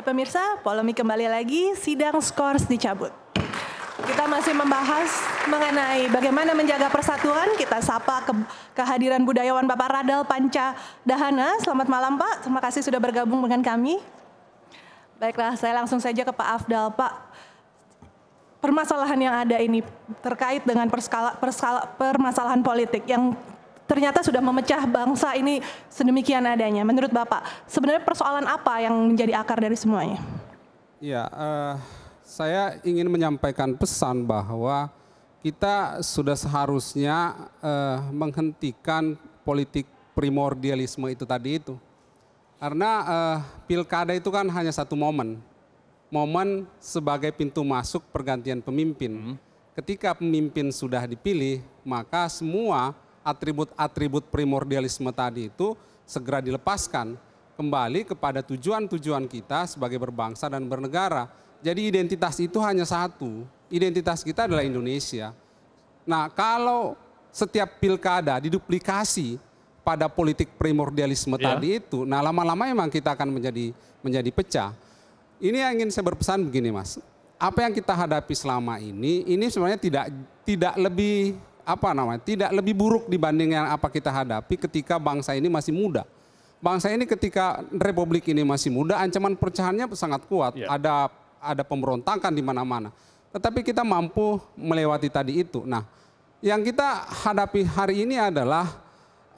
Ya pemirsa, polemik kembali lagi, sidang skors dicabut. Kita masih membahas mengenai bagaimana menjaga persatuan. Kita sapa ke kehadiran budayawan Bapak Radal Panca Dahana. Selamat malam Pak, terima kasih sudah bergabung dengan kami. Baiklah, saya langsung saja ke Pak Afdal. Pak, permasalahan yang ada ini terkait dengan perskala, perskala, permasalahan politik yang ternyata sudah memecah bangsa ini sedemikian adanya. Menurut Bapak, sebenarnya persoalan apa yang menjadi akar dari semuanya? Ya, uh, saya ingin menyampaikan pesan bahwa kita sudah seharusnya uh, menghentikan politik primordialisme itu tadi itu. Karena uh, pilkada itu kan hanya satu momen. Momen sebagai pintu masuk pergantian pemimpin. Hmm. Ketika pemimpin sudah dipilih, maka semua atribut-atribut primordialisme tadi itu segera dilepaskan kembali kepada tujuan-tujuan kita sebagai berbangsa dan bernegara. Jadi identitas itu hanya satu. Identitas kita adalah Indonesia. Nah, kalau setiap pilkada diduplikasi pada politik primordialisme yeah. tadi itu, nah lama-lama emang kita akan menjadi menjadi pecah. Ini yang ingin saya berpesan begini, Mas. Apa yang kita hadapi selama ini, ini sebenarnya tidak tidak lebih apa namanya tidak lebih buruk dibanding yang apa kita hadapi ketika bangsa ini masih muda. Bangsa ini ketika republik ini masih muda, ancaman percahannya sangat kuat. Yeah. Ada ada pemberontakan di mana-mana. Tetapi kita mampu melewati tadi itu. Nah, yang kita hadapi hari ini adalah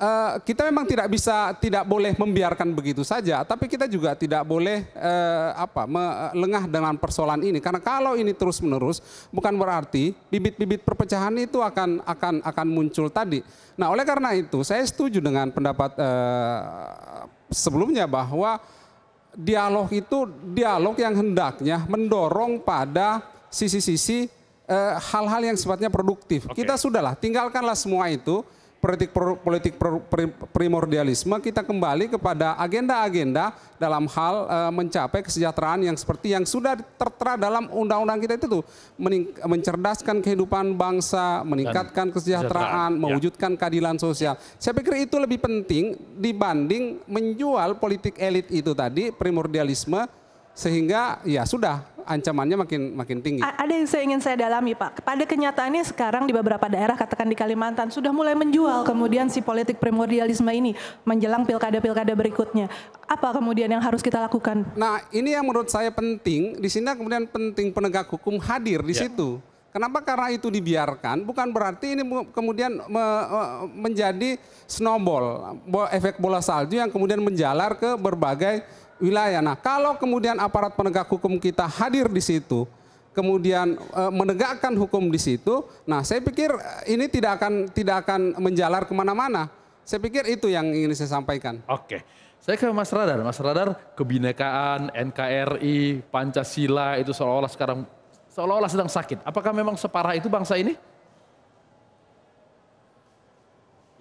Eh, kita memang tidak bisa tidak boleh membiarkan begitu saja, tapi kita juga tidak boleh uh, apa eh, lengah dengan persoalan ini karena kalau ini terus-menerus bukan berarti bibit-bibit perpecahan itu akan akan akan muncul tadi. Nah, oleh karena itu saya setuju dengan pendapat uh, sebelumnya bahwa dialog itu dialog yang hendaknya mendorong pada sisi-sisi hal-hal -sisi, uh, yang sifatnya produktif. Okay. Kita sudahlah tinggalkanlah semua itu politik politik primordialisme kita kembali kepada agenda-agenda dalam hal e, mencapai kesejahteraan yang seperti yang sudah tertera dalam undang-undang kita itu tuh mencerdaskan kehidupan bangsa, meningkatkan kesejahteraan, kesejahteraan ya. mewujudkan ya. keadilan sosial. Saya pikir itu lebih penting dibanding menjual politik elit itu tadi primordialisme sehingga ya sudah ancamannya makin makin tinggi. A ada yang saya ingin saya dalami Pak. Pada kenyataannya sekarang di beberapa daerah katakan di Kalimantan sudah mulai menjual kemudian si politik primordialisme ini menjelang pilkada-pilkada berikutnya. Apa kemudian yang harus kita lakukan? Nah ini yang menurut saya penting. Di sini kemudian penting penegak hukum hadir di ya. situ Kenapa karena itu dibiarkan? Bukan berarti ini kemudian me, e, menjadi snowball, efek bola salju yang kemudian menjalar ke berbagai wilayah. Nah, kalau kemudian aparat penegak hukum kita hadir di situ, kemudian e, menegakkan hukum di situ, nah saya pikir e, ini tidak akan tidak akan menjalar kemana-mana. Saya pikir itu yang ingin saya sampaikan. Oke. Saya ke Mas Radar. Mas Radar, kebinekaan, NKRI, Pancasila itu seolah-olah sekarang seolah-olah sedang sakit. Apakah memang separah itu bangsa ini?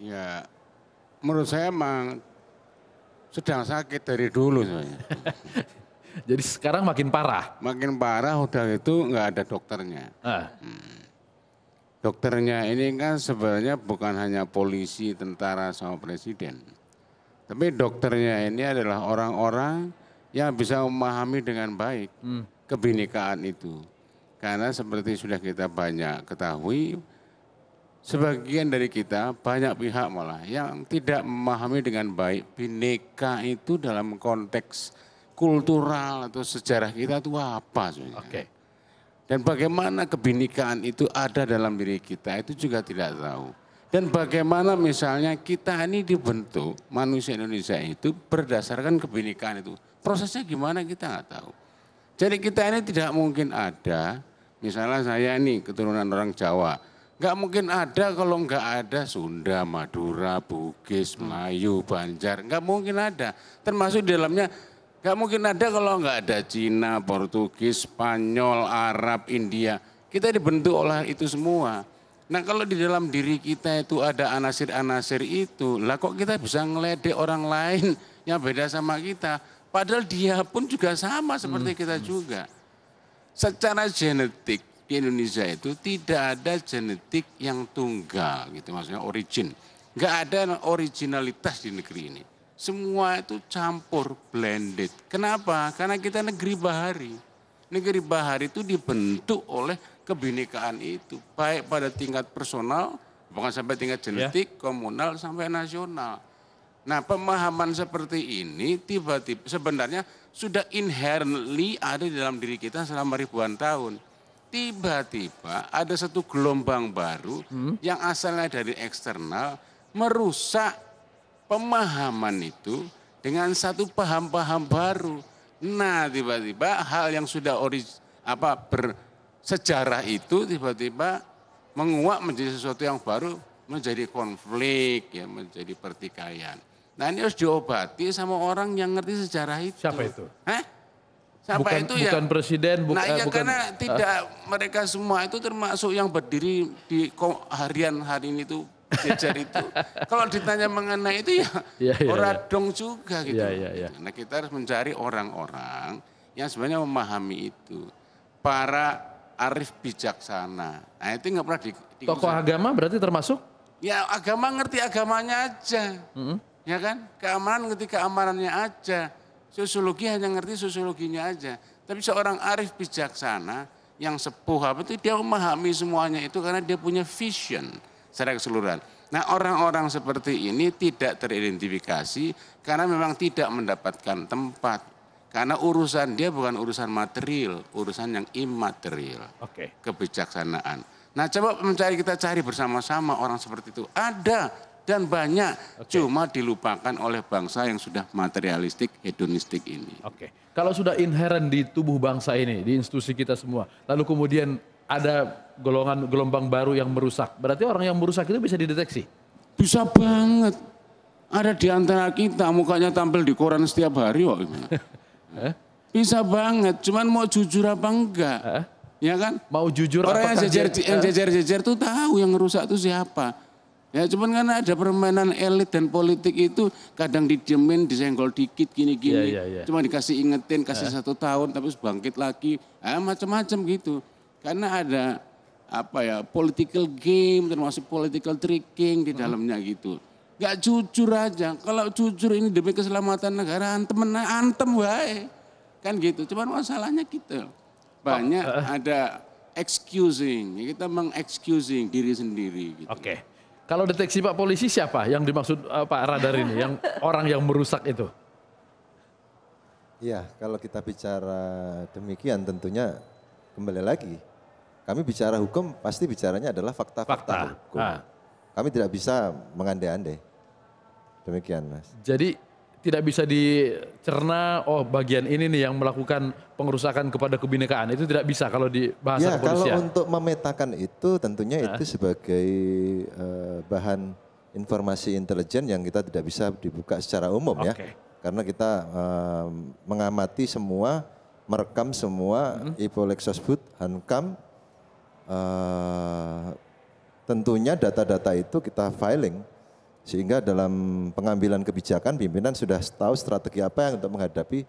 Ya, menurut saya memang sedang sakit dari dulu Jadi sekarang makin parah. Makin parah udah itu nggak ada dokternya. Ah. Hmm. Dokternya ini kan sebenarnya bukan hanya polisi, tentara sama presiden. Tapi dokternya ini adalah orang-orang yang bisa memahami dengan baik hmm. kebinekaan itu. Karena seperti sudah kita banyak ketahui, sebagian dari kita, banyak pihak malah yang tidak memahami dengan baik bineka itu dalam konteks kultural atau sejarah kita itu apa sebenarnya. Oke. Okay. Dan bagaimana kebinekaan itu ada dalam diri kita itu juga tidak tahu. Dan bagaimana misalnya kita ini dibentuk manusia Indonesia itu berdasarkan kebinekaan itu. Prosesnya gimana kita nggak tahu. Jadi kita ini tidak mungkin ada Misalnya saya nih keturunan orang Jawa. Nggak mungkin ada kalau nggak ada Sunda, Madura, Bugis, Melayu, Banjar. Nggak mungkin ada. Termasuk di dalamnya nggak mungkin ada kalau nggak ada Cina, Portugis, Spanyol, Arab, India. Kita dibentuk oleh itu semua. Nah kalau di dalam diri kita itu ada anasir-anasir itu, lah kok kita bisa ngeledek orang lain yang beda sama kita. Padahal dia pun juga sama seperti hmm. kita juga secara genetik di Indonesia itu tidak ada genetik yang tunggal gitu maksudnya origin. Nggak ada originalitas di negeri ini. Semua itu campur blended. Kenapa? Karena kita negeri bahari. Negeri bahari itu dibentuk oleh kebinekaan itu. Baik pada tingkat personal, bukan sampai tingkat ya. genetik, yeah. komunal, sampai nasional. Nah pemahaman seperti ini tiba-tiba sebenarnya sudah inherently ada di dalam diri kita selama ribuan tahun. Tiba-tiba ada satu gelombang baru hmm? yang asalnya dari eksternal merusak pemahaman itu dengan satu paham-paham baru. Nah tiba-tiba hal yang sudah orig, apa bersejarah itu tiba-tiba menguak menjadi sesuatu yang baru menjadi konflik ya menjadi pertikaian. Nah ini harus diobati sama orang yang ngerti sejarah itu. Siapa itu? Hah? Siapa bukan, itu bukan ya? Bukan presiden, bukan. Nah eh, ya bukan, karena uh, tidak mereka semua itu termasuk yang berdiri di harian hari ini itu jejer itu. Kalau ditanya mengenai itu ya, ya, ya orang ya. juga gitu. Ya, ya, ya. Nah kita harus mencari orang-orang yang sebenarnya memahami itu. Para arif bijaksana. Nah itu nggak pernah di, di Tokoh agama berarti termasuk? Ya agama ngerti agamanya aja. Mm -hmm. Ya kan? Keamanan ketika keamanannya aja. Sosiologi hanya ngerti sosiologinya aja. Tapi seorang arif bijaksana yang sepuh apa itu dia memahami semuanya itu karena dia punya vision secara keseluruhan. Nah orang-orang seperti ini tidak teridentifikasi karena memang tidak mendapatkan tempat. Karena urusan dia bukan urusan material, urusan yang imaterial. Oke. Okay. Kebijaksanaan. Nah coba mencari kita cari bersama-sama orang seperti itu. Ada dan banyak okay. cuma dilupakan oleh bangsa yang sudah materialistik, hedonistik ini. Oke. Okay. Kalau sudah inherent di tubuh bangsa ini, di institusi kita semua, lalu kemudian ada golongan gelombang baru yang merusak, berarti orang yang merusak itu bisa dideteksi? Bisa banget. Ada di antara kita mukanya tampil di koran setiap hari kok. bisa banget, cuman mau jujur apa enggak? ya kan? Mau jujur Orang yang jejer-jejer itu jejer, jejer tuh tahu yang rusak itu siapa Ya cuman karena ada permainan elit dan politik itu kadang didiemin, disenggol dikit gini-gini. Yeah, yeah, yeah. Cuma dikasih ingetin, kasih yeah. satu tahun tapi bangkit lagi. Ah macam-macam gitu. Karena ada apa ya political game termasuk political tricking di dalamnya hmm. gitu. Gak jujur aja. Kalau jujur ini demi keselamatan negara antem antem wae. Kan gitu. Cuman masalahnya kita gitu. banyak oh. ada excusing. Ya, kita mengexcusing diri sendiri gitu. Oke. Okay. Kalau deteksi Pak polisi siapa yang dimaksud uh, Pak radar ini, yang orang yang merusak itu? Iya, kalau kita bicara demikian tentunya kembali lagi kami bicara hukum pasti bicaranya adalah fakta-fakta hukum. Ah. Kami tidak bisa mengandai-andai. Demikian, Mas. Jadi tidak bisa dicerna oh bagian ini nih yang melakukan pengerusakan kepada kebinekaan itu tidak bisa kalau di bahasa ya, kepolisian. kalau untuk memetakan itu tentunya nah. itu sebagai uh, bahan informasi intelijen yang kita tidak bisa dibuka secara umum okay. ya. Karena kita uh, mengamati semua, merekam semua mm -hmm. Ipolek Hankam uh, tentunya data-data itu kita filing sehingga dalam pengambilan kebijakan pimpinan sudah tahu strategi apa yang untuk menghadapi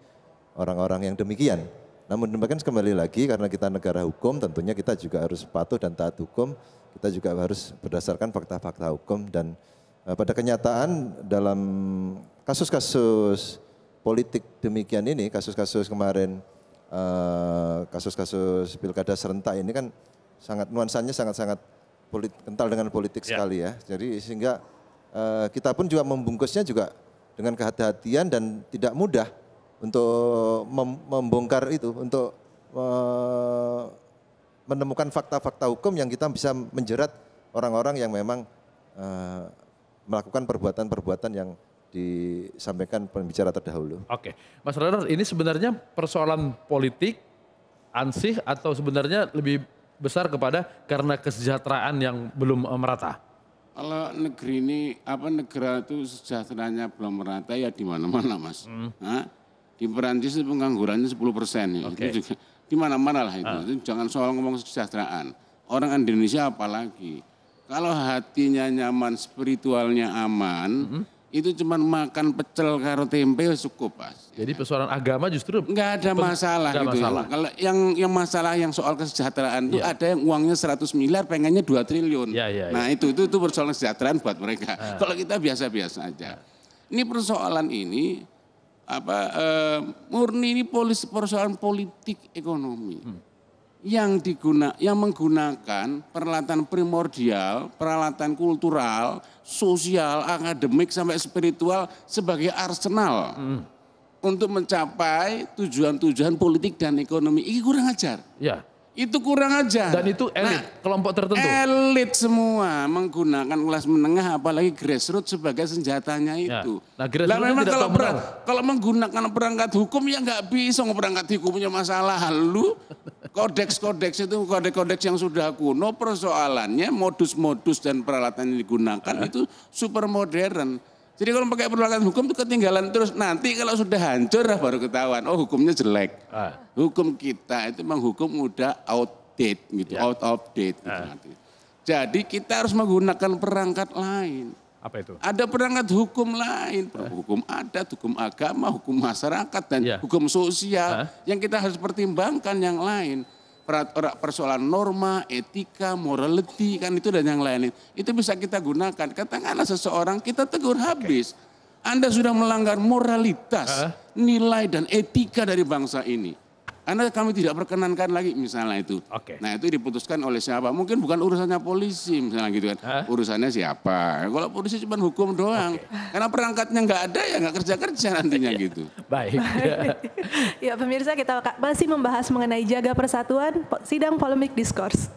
orang-orang yang demikian. Namun demikian kembali lagi karena kita negara hukum tentunya kita juga harus patuh dan taat hukum. Kita juga harus berdasarkan fakta-fakta hukum dan eh, pada kenyataan dalam kasus-kasus politik demikian ini, kasus-kasus kemarin eh, kasus-kasus pilkada serentak ini kan sangat nuansanya sangat-sangat kental dengan politik ya. sekali ya. Jadi sehingga Eh, kita pun juga membungkusnya juga dengan kehati-hatian dan tidak mudah untuk membongkar itu, untuk eh, menemukan fakta-fakta hukum yang kita bisa menjerat orang-orang yang memang eh, melakukan perbuatan-perbuatan yang disampaikan pembicara terdahulu. Oke, Mas Radar, ini sebenarnya persoalan politik ansih atau sebenarnya lebih besar kepada karena kesejahteraan yang belum merata? kalau negeri ini apa negara itu sejahteranya belum merata ya di mana-mana mas. Hmm. Nah, di Perancis itu penganggurannya 10 persen, ya. okay. itu juga di mana-mana lah itu. Ah. itu. Jangan soal ngomong kesejahteraan. Orang Indonesia apalagi kalau hatinya nyaman, spiritualnya aman, -hmm itu cuma makan pecel karo tempe ya cukup pas. Jadi persoalan agama justru nggak ada masalah gitu. Ya. Masalah. Kalau yang yang masalah yang soal kesejahteraan itu yeah. ada yang uangnya 100 miliar pengennya 2 triliun. Yeah, yeah, iya. nah, itu itu itu persoalan kesejahteraan buat mereka. Uh. Kalau kita biasa-biasa aja. Ini persoalan ini apa uh, murni ini polis persoalan politik ekonomi. Hmm yang diguna, yang menggunakan peralatan primordial, peralatan kultural, sosial, akademik sampai spiritual sebagai arsenal hmm. untuk mencapai tujuan-tujuan politik dan ekonomi. Ini kurang ajar. Ya. Itu kurang aja. Dan itu elit, nah, kelompok tertentu. Elit semua menggunakan kelas menengah apalagi grassroots sebagai senjatanya ya. itu. Ya. Nah, grassroots memang kalau perang, kalau menggunakan perangkat hukum ya nggak bisa perangkat hukumnya masalah lu. Kodeks-kodeks itu kodeks-kodeks yang sudah kuno persoalannya modus-modus dan peralatan yang digunakan uh itu super modern. Jadi kalau pakai perlakuan hukum itu ketinggalan terus. Nanti kalau sudah hancur baru ketahuan. Oh hukumnya jelek. Ah. Hukum kita itu memang hukum udah outdate gitu. Ya. Out of date gitu ah. nanti. Jadi kita harus menggunakan perangkat lain. Apa itu? Ada perangkat hukum lain, ah. hukum adat, hukum agama, hukum masyarakat dan ya. hukum sosial ah. yang kita harus pertimbangkan yang lain persoalan norma, etika, morality kan itu dan yang lainnya. Itu bisa kita gunakan. Katakanlah seseorang kita tegur habis. Anda sudah melanggar moralitas, nilai dan etika dari bangsa ini anda kami tidak perkenankan lagi misalnya itu. Okay. Nah itu diputuskan oleh siapa? Mungkin bukan urusannya polisi misalnya gitu kan. Huh? Urusannya siapa? Kalau polisi cuma hukum doang. Okay. Karena perangkatnya nggak ada ya nggak kerja-kerja nantinya iya. gitu. Baik. Baik. ya pemirsa kita masih membahas mengenai jaga persatuan sidang polemik diskurs.